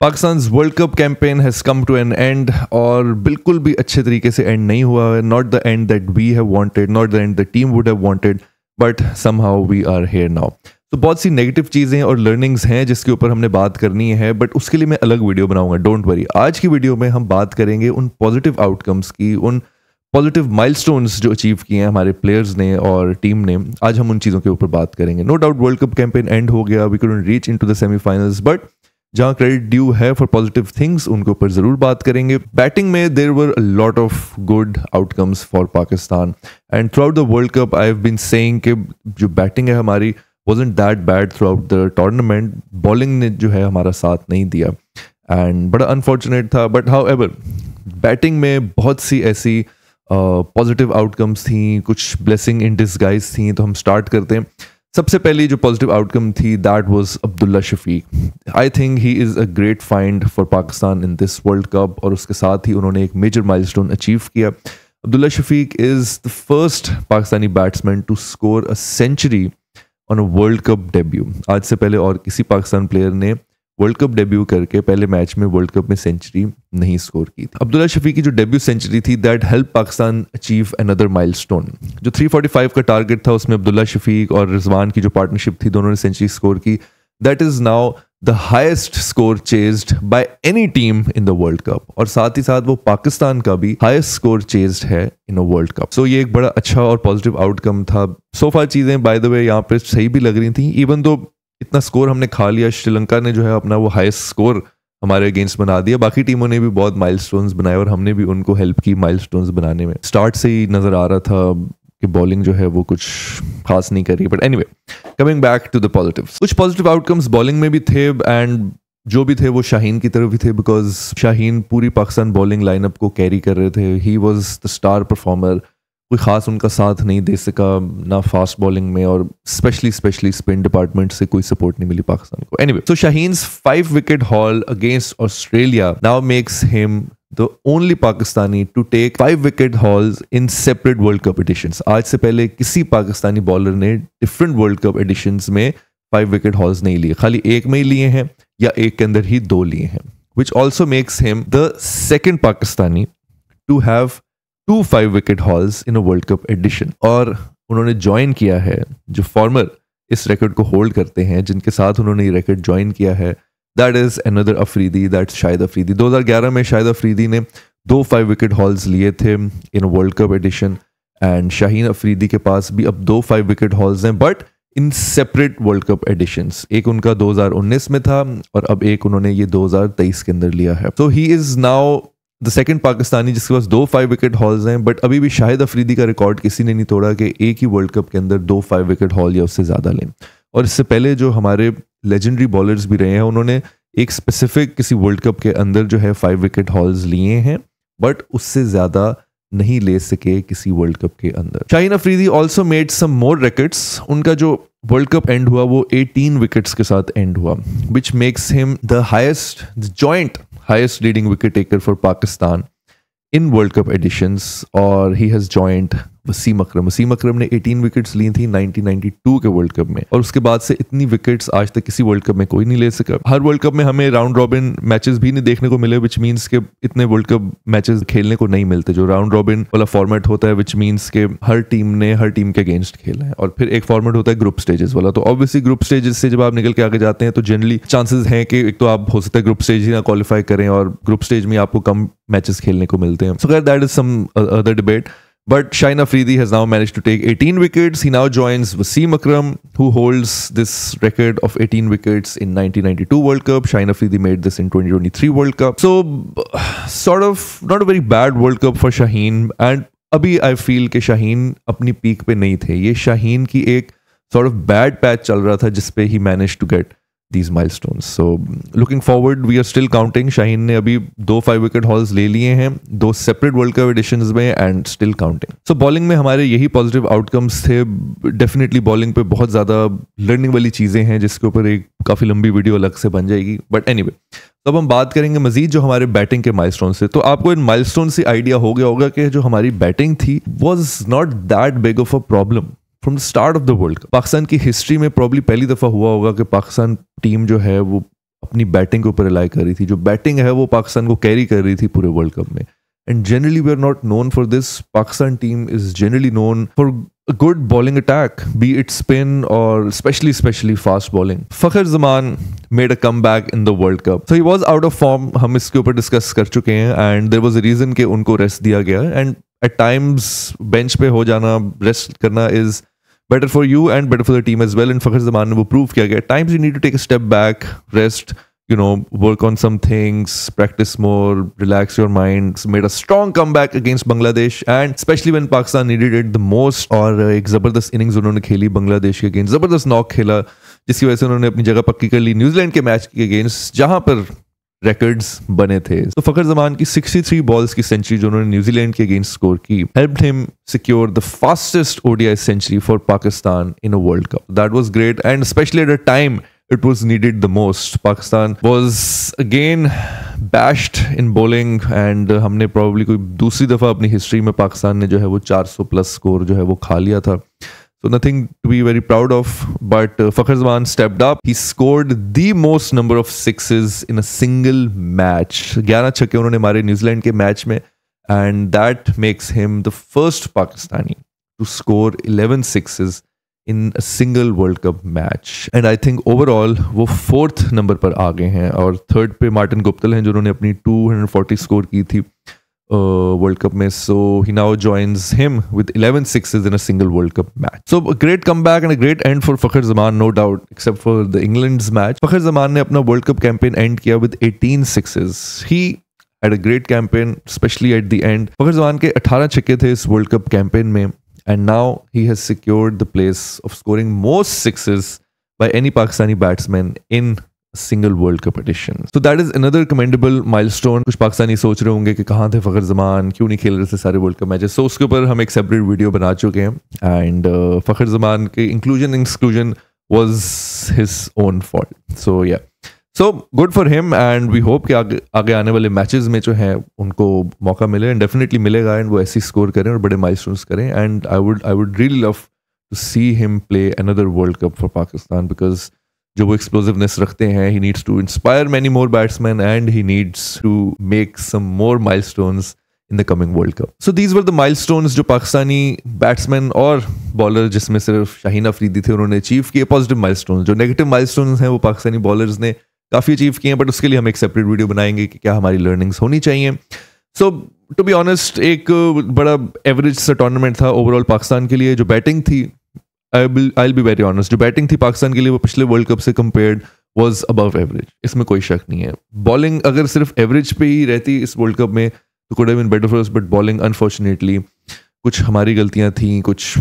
Pakistan world cup campaign has come to an end और बिल्कुल भी अच्छे तरीके से एंड नहीं हुआ है not the end that we have wanted not the end the team would have wanted but somehow we are here now तो बहुत सी नेगेटिव चीज़ें और लर्निंग्स हैं जिसके ऊपर हमने बात करनी है बट उसके लिए मैं अलग वीडियो बनाऊंगा डोंट वरी आज की वीडियो में हम बात करेंगे उन पॉजिटिव आउटकम्स की उन पॉजिटिव माइलस्टोन्स जो अचीव किए हैं हमारे प्लेयर्स ने और टीम ने आज हम उन चीज़ों के ऊपर बात करेंगे no doubt world cup campaign end हो गया we couldn't reach into the semifinals but जहाँ क्रेडिट ड्यू है फॉर पॉजिटिव थिंग्स उनके ऊपर जरूर बात करेंगे बैटिंग में there were lot of good outcomes for Pakistan and throughout the world cup I have been saying कि जो बैटिंग है हमारी was that bad throughout the tournament bowling ने जो है हमारा साथ नहीं दिया एंड बड़ा अनफॉर्चुनेट था बट हाउ एवर बैटिंग में बहुत सी ऐसी पॉजिटिव आउटकम्स थी कुछ ब्लेसिंग इन डिस्गाइज थी तो हम स्टार्ट करते हैं सबसे पहली जो पॉजिटिव आउटकम थी that was Abdullah Shafique I think he is a great find for Pakistan in this world cup और उसके साथ ही उन्होंने एक मेजर माइलस्टोन अचीव किया Abdullah Shafique is the first Pakistani batsman to score a century on a world cup debut आज से पहले और किसी पाकिस्तान प्लेयर ने वर्ल्ड कप डेब्यू करके पहले मैच में वर्ल्ड कप में सेंचुरी नहीं स्कोर की थी अब्दुल्ला शफी की जो डेब्यू सेंचुरी थी that help Pakistan achieve another milestone जो 345 का टारगेट था उसमें अब्दुल्ला शफीक और रिजवान की जो पार्टनरशिप थी दोनों ने सेंचुरी स्कोर की that is now the highest score chased by any team in the world cup और साथ ही साथ वो पाकिस्तान का भी हाइस्ट स्कोर चेज्ड है इन अ वर्ल्ड कप सो ये एक बड़ा अच्छा और पॉजिटिव आउटकम था सोफा चीजें बाय द वे यहाँ पे सही भी लग रही थी इवन दो इतना स्कोर हमने खा लिया श्रीलंका ने जो है अपना वो हाईएस्ट स्कोर हमारे अगेंस्ट बना दिया बाकी टीमों ने भी बहुत माइल बनाए और हमने भी उनको हेल्प की माइल बनाने में स्टार्ट से ही नज़र आ रहा था कि बॉलिंग जो है वो कुछ खास नहीं करी but any coming back to the positive कुछ पॉजिटिव आउटकम्स बॉलिंग में भी थे एंड जो भी थे वो शाहीन की तरफ भी थे बिकॉज शाहीन पूरी पाकिस्तान बॉलिंग लाइनअप को कैरी कर रहे थे he was the star performer कोई ख़ास उनका साथ नहीं दे सका ना फास्ट बॉलिंग में और स्पेशली स्पेशली स्पिन डिपार्टमेंट से कोई सपोर्ट नहीं मिली पाकिस्तान को anyway so Shaheen five wicket haul against Australia now makes him the only Pakistani to take five wicket hauls in separate world cup edition आज से पहले किसी पाकिस्तानी बॉलर ने डिफरेंट वर्ल्ड कप एडिशन में फाइव विकेट हॉल्स नहीं लिए खाली एक में ही लिए हैं या एक के अंदर ही दो लिए हैं which also makes him the second Pakistani to have two five wicket hauls in a world cup edition और उन्होंने ज्वाइन किया है जो फॉर्मर इस रिकॉर्ड को होल्ड करते हैं जिनके साथ उन्होंने ये रिकॉर्ड ज्वाइन किया है that is another Afridi that Shahid Afridi 2011 में शाहिद अफरीदी ने दो फाइव विकेट हॉल्स लिए थे in world cup edition and Shaheen Afridi के पास भी अब दो फाइव विकेट हॉल्स हैं but in separate world cup edition एक उनका 2019 में था और अब एक उन्होंने ये 2023 के अंदर लिया है so he is now the second Pakistani जिसके पास दो फाइव विकेट हॉल्स हैं बट अभी भी शाहिद अफरीदी का रिकॉर्ड किसी ने नहीं तोड़ा कि एक ही वर्ल्ड कप के अंदर दो फाइव विकेट हॉल या उससे ज़्यादा लें और इससे पहले जो हमारे लेजेंडरी बॉलर्स भी रहे हैं उन्होंने एक स्पेसिफिक किसी वर्ल्ड कप के अंदर जो है फाइव विकेट हॉल्स लिए हैं बट उससे ज़्यादा नहीं ले सके किसी वर्ल्ड कप के अंदर Shaheen Afridi also made some more records उनका जो वर्ल्ड कप एंड हुआ वो 18 विकेट्स के साथ एंड हुआ which makes him the highest joint highest leading wicket taker for Pakistan in World Cup editions, or he has joined Wasim Akram Wasim Akram ने 18 विकेट्स ली थी 1992 के वर्ल्ड कप में और उसके बाद से इतनी विकेट्स आज तक किसी वर्ल्ड कप में कोई नहीं ले सका हर वर्ल्ड कप में हमें राउंड रॉबिन मैचेस भी नहीं देखने को मिले विच मीन्स के इतने वर्ल्ड कप मैचेस खेलने को नहीं मिलते जो राउंड रॉबिन वाला फॉर्मेट होता है विच मीन्स के हर टीम ने हर टीम के अगेंस्ट खेला है और फिर एक फॉर्मेट होता है ग्रुप स्टेजेस वाला तो ऑब्वियसली ग्रुप स्टेजेस से जब आप निकल के आगे जाते हैं तो जनरली चांसेस हैं कि एक तो आप हो सकता है ग्रुप स्टेज ही ना क्वालिफाई करें और ग्रुप स्टेज में आपको कम मैचेस खेलने को मिलते हैं so that is some other debate But Shine Afridi has now managed to take 18 wickets. He now joins Wasim Akram, who holds this record of 18 wickets in 1992 World Cup. Shine Afridi made this in 2023 World Cup. So, sort of not a very bad World Cup for Shaheen. And I feel that कि शाहीन अपनी peak पे नहीं थे ये शाहीन की एक sort of bad patch चल रहा था जिसपे he managed to get. These milestone so looking forward we are still counting Shaheen ने अभी दो फाइव विकेट हॉल्स ले लिए हैं दो सेपरेट वर्ल्ड कप एडिशन में and still counting so bowling में हमारे यही पॉजिटिव आउटकम्स थे डेफिनेटली बॉलिंग पे बहुत ज़्यादा लर्निंग वाली चीज़ें हैं जिसके ऊपर एक काफ़ी लंबी वीडियो अलग से बन जाएगी बट एनी तो अब हम बात करेंगे मजीद जो हमारे बैटिंग के माइलस्टोन से तो आपको इन माइलस्टोन से आइडिया हो गया होगा कि जो हमारी बैटिंग थी was not that big of a problem from the start of the world cup Pakistan की हिस्ट्री में प्रॉब्ली पहली दफ़ा हुआ होगा कि पाकिस्तान टीम जो है वो अपनी बैटिंग के ऊपर रिलाई कर रही थी जो बैटिंग है वो पाकिस्तान को कैरी कर रही थी पूरे वर्ल्ड कप में and generally we are not known for this Pakistan team is generally known for good bowling attack be it spin और specially specially fast bowling Fakhar Zaman made a comeback in the world cup so he was out of form हम इसके ऊपर discuss कर चुके हैं and there was a reason के उनको rest दिया गया एंड एट टाइम्स बेंच पे हो जाना रेस्ट करना is better for you and better for the team as well in Fakhar Zaman ने वो प्रूव किया गया times you need to take a step back rest you know work on some things practice more relax your mind made a strong comeback against Bangladesh and specially when Pakistan needed it the most और एक जबरदस्त innings उन्होंने खेली बांग्लादेश के against जबरदस्त knock खेला जिसकी वजह से उन्होंने अपनी जगह पक्की कर ली न्यूजीलैंड के मैच के अगेंस्ट जहां पर रिकॉर्ड्स बने थे तो फखर जमान की 63 बॉल्स की सेंचुरी जो उन्होंने न्यूजीलैंड के अगेंस्ट स्कोर की help him secure the fastest ODI century for Pakistan in a world cup that was great and specially at a time it was needed the most Pakistan was again bashed in bowling and हमने probably कोई दूसरी दफ़ा अपनी history में पाकिस्तान ने जो है वो 400 प्लस स्कोर जो है वो खा लिया था So nothing to be very proud of, but uh, Fakhar Zaman stepped up. He scored the most number of sixes in a single match. 11 unhone mare New Zealand ke match mein and that makes him the first Pakistani to score 11 sixes in a single World Cup match. And I think overall वो fourth number पर आ गए हैं और third पे Martin गुप्तल हैं जिन्होंने अपनी 240 score की थी. uh, World Cup miss. So he now joins him with 11 sixes in a single World Cup match. So a great comeback and a great end for Fakhar Zaman, no doubt, except for the England's match. Fakhar Zaman ne apna World Cup campaign end kiya with 18 sixes. He had a great campaign, especially at the end. Fakhar Zaman ke 18 chike the is World Cup campaign mein. And now he has secured the place of scoring most sixes by any Pakistani batsman in single world cup edition so that is another commendable milestone कुछ पाकिस्तानी सोच रहे होंगे कि कहाँ थे फखर जमान क्यों नहीं खेल रहे थे सारे वर्ल्ड कप मैचेस सो उसके ऊपर हम एक सेपरेट वीडियो बना चुके हैं एंड uh, फखर जमान के inclusion exclusion was his own fault so yeah so good for him and we hope कि आगे आगे आने वाले मैच में जो है उनको मौका मिले एंड डेफिनेटली मिलेगा एंड वो ऐसी स्कोर करें और बड़े माइल स्टोन करें and I would I would really love to see him play another world cup for Pakistan because जो वो एक्सप्लोजिवनेस रखते हैं he needs to inspire many more batsman and he needs to make some more mile in the coming world cup so these were the mile जो Pakistani batsman और bowler जिसमें सिर्फ शाहीन अफरीदी थे उन्होंने अचीव किए पॉजिटिव माइल जो नेगेटिव माइल हैं वो पाकिस्तानी बॉलर्स ने काफ़ी अचीव किए हैं बट उसके लिए हम एक सेपरेट वीडियो बनाएंगे कि क्या हमारी लर्निंग्स होनी चाहिए सो टू बी ऑनेस्ट एक बड़ा एवरेज सा टूर्नामेंट था ओवरऑल पाकिस्तान के लिए जो बैटिंग थी I I be very honest जो बैटिंग थी पाकिस्तान के लिए वो पिछले वर्ल्ड कप से कंपेयर्ड वॉज अबव एवरेज इसमें कोई शक नहीं है बॉलिंग अगर सिर्फ एवरेज पे ही रहती इस वर्ल्ड कप में तो could been better for but bowling unfortunately कुछ हमारी गलतियाँ थी कुछ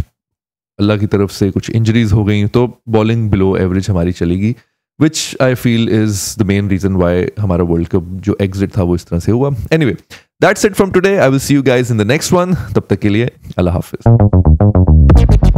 अल्लाह की तरफ से कुछ इंजरीज हो गई तो बॉलिंग बिलो एवरेज हमारी चलेगी which I feel is the main reason why हमारा वर्ल्ड कप जो एग्जिट था वो इस तरह से हुआ anyway that's it from today I will see you guys in the next one तब तक के लिए अल्लाह हाफिज़